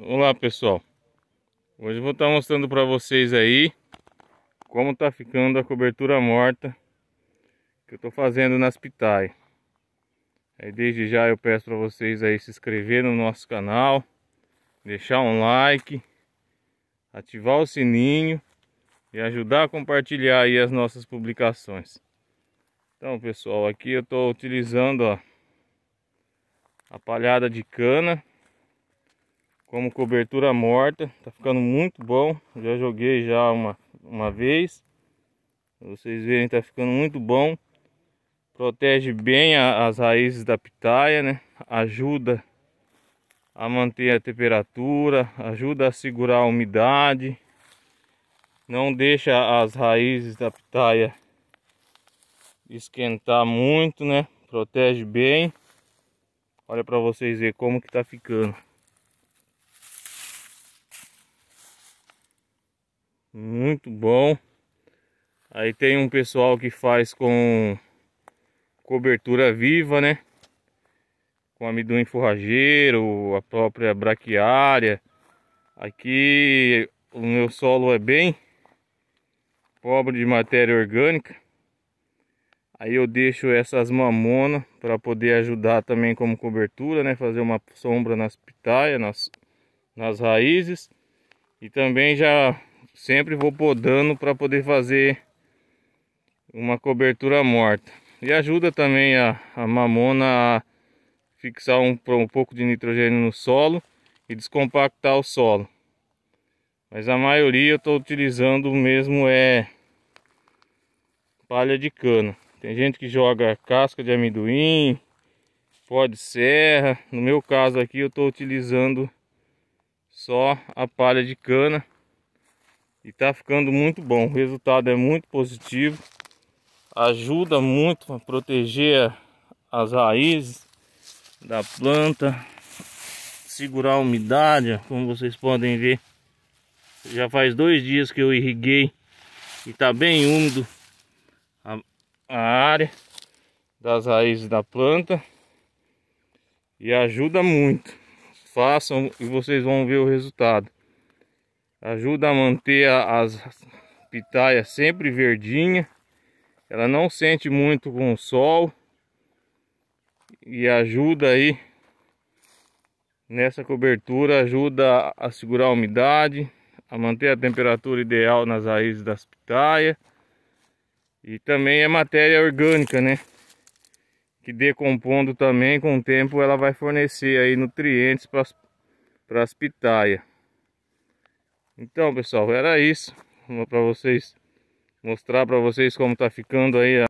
Olá pessoal, hoje eu vou estar tá mostrando para vocês aí como está ficando a cobertura morta que eu estou fazendo nas Aí desde já eu peço para vocês aí se inscrever no nosso canal, deixar um like, ativar o sininho e ajudar a compartilhar aí as nossas publicações. Então pessoal, aqui eu estou utilizando ó, a palhada de cana como cobertura morta. Tá ficando muito bom. Já joguei já uma, uma vez. vocês verem, tá ficando muito bom. Protege bem a, as raízes da pitaia, né? Ajuda a manter a temperatura, ajuda a segurar a umidade. Não deixa as raízes da pitaia esquentar muito, né? Protege bem. Olha para vocês ver como que tá ficando. Muito bom. Aí tem um pessoal que faz com cobertura viva, né? Com amendoim forrageiro, a própria braquiária. Aqui o meu solo é bem pobre de matéria orgânica. Aí eu deixo essas mamonas para poder ajudar também como cobertura, né? Fazer uma sombra nas pitaias, nas, nas raízes. E também já sempre vou podando para poder fazer uma cobertura morta e ajuda também a, a mamona a fixar um, um pouco de nitrogênio no solo e descompactar o solo mas a maioria eu estou utilizando mesmo é palha de cana tem gente que joga casca de amendoim pó de serra no meu caso aqui eu estou utilizando só a palha de cana e tá ficando muito bom. O resultado é muito positivo. Ajuda muito a proteger as raízes da planta. Segurar a umidade, como vocês podem ver. Já faz dois dias que eu irriguei e tá bem úmido a, a área das raízes da planta e ajuda muito. Façam e vocês vão ver o resultado. Ajuda a manter as pitaias sempre verdinha. Ela não sente muito com o sol. E ajuda aí nessa cobertura, ajuda a segurar a umidade, a manter a temperatura ideal nas raízes das pitaias. E também é matéria orgânica, né? Que decompondo também com o tempo ela vai fornecer aí nutrientes para as pitaias. Então pessoal, era isso Para vocês Mostrar para vocês como tá ficando aí a